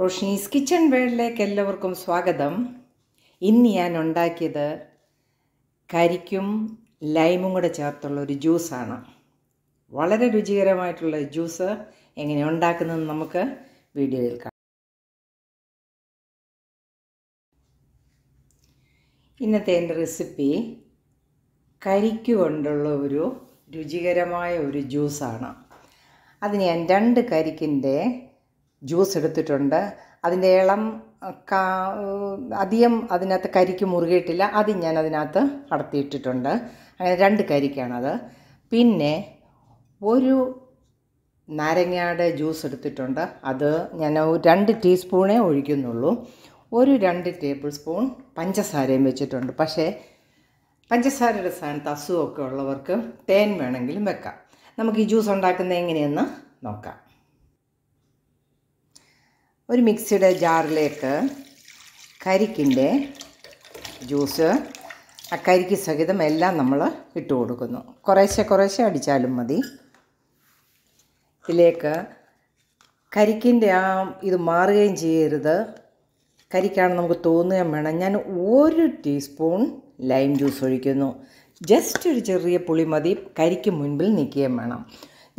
Roshni's kitchen വേൾഡിലേക്ക് എല്ലാവർക്കും സ്വാഗതം ഇന്ന് ഞാൻ ഉണ്ടാക്കിയത് കരിക്കും ലൈമും കൂടെ ചേർത്തുള്ള ഒരു ജ്യൂസാണ് വളരെ രുചികരമായിട്ടുള്ള ജ്യൂസ് എങ്ങനെ ഉണ്ടാക്കുന്നതെന്ന് നമുക്ക് വീഡിയോയിൽ കാണാം ഇന്നത്തെ എൻ്റെ റെസിപ്പി കരിക്ക് കൊണ്ടുള്ള ഒരു രുചികരമായ ഒരു ജ്യൂസാണ് അത് ഞാൻ രണ്ട് കരിക്കിൻ്റെ ജ്യൂസ് എടുത്തിട്ടുണ്ട് അതിൻ്റെ ഇളം കാ അധികം അതിനകത്ത് കരിക്ക് മുറുകിയിട്ടില്ല അത് ഞാൻ അതിനകത്ത് കടത്തിയിട്ടിട്ടുണ്ട് അങ്ങനെ രണ്ട് കരിക്കാണത് പിന്നെ ഒരു നാരങ്ങയുടെ ജ്യൂസ് എടുത്തിട്ടുണ്ട് അത് ഞാൻ രണ്ട് ടീസ്പൂണേ ഒഴിക്കുന്നുള്ളൂ ഒരു രണ്ട് ടേബിൾ സ്പൂൺ പഞ്ചസാരയും വെച്ചിട്ടുണ്ട് പക്ഷേ പഞ്ചസാരയുടെ സ്ഥാനത്ത് അസുഖമൊക്കെ ഉള്ളവർക്ക് തേൻ വേണമെങ്കിലും വെക്കാം നമുക്ക് ഈ ജ്യൂസ് ഉണ്ടാക്കുന്നത് എങ്ങനെയെന്ന് നോക്കാം ഒരു മിക്സിയുടെ ജാറിലേക്ക് കരിക്കിൻ്റെ ജ്യൂസ് അക്കരിക്ക് സഹിതം എല്ലാം നമ്മൾ ഇട്ട് കൊടുക്കുന്നു കുറേശ്ശെ കുറേശ്ശെ അടിച്ചാലും മതി ഇതിലേക്ക് കരിക്കിൻ്റെ ആ ഇത് മാറുകയും ചെയ്യരുത് കരിക്കാണ് നമുക്ക് തോന്നുകയും വേണം ഞാൻ ഒരു ടീസ്പൂൺ ലൈം ജ്യൂസ് ഒഴിക്കുന്നു ജസ്റ്റ് ഒരു ചെറിയ പുളി മതി കരിക്ക് മുൻപിൽ നിൽക്കുകയും വേണം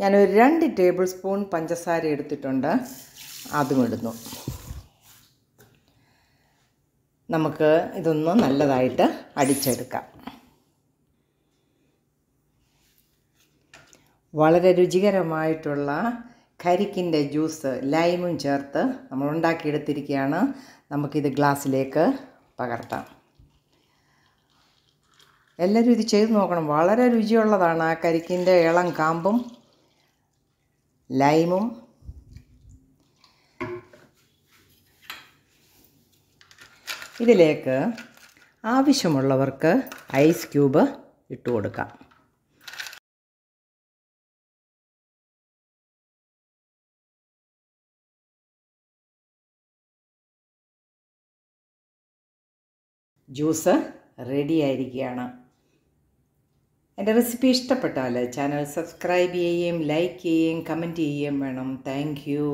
ഞാനൊരു രണ്ട് ടേബിൾ സ്പൂൺ പഞ്ചസാര എടുത്തിട്ടുണ്ട് അതും ഇടുന്നു നമുക്ക് ഇതൊന്ന് നല്ലതായിട്ട് അടിച്ചെടുക്കാം വളരെ രുചികരമായിട്ടുള്ള കരിക്കിൻ്റെ ജ്യൂസ് ലൈമും ചേർത്ത് നമ്മൾ ഉണ്ടാക്കിയെടുത്തിരിക്കുകയാണ് നമുക്കിത് ഗ്ലാസ്സിലേക്ക് പകർത്താം എല്ലാവരും ഇത് ചെയ്ത് നോക്കണം വളരെ രുചിയുള്ളതാണ് ആ കരിക്കിൻ്റെ ഇളം കാമ്പും ലൈമും ഇതിലേക്ക് ആവശ്യമുള്ളവർക്ക് ഐസ് ക്യൂബ് ഇട്ട് കൊടുക്കാം ജ്യൂസ് റെഡി ആയിരിക്കുകയാണ് എൻ്റെ റെസിപ്പി ഇഷ്ടപ്പെട്ടാൽ ചാനൽ സബ്സ്ക്രൈബ് ചെയ്യുകയും ലൈക്ക് ചെയ്യുകയും കമൻറ്റ് ചെയ്യുകയും വേണം താങ്ക്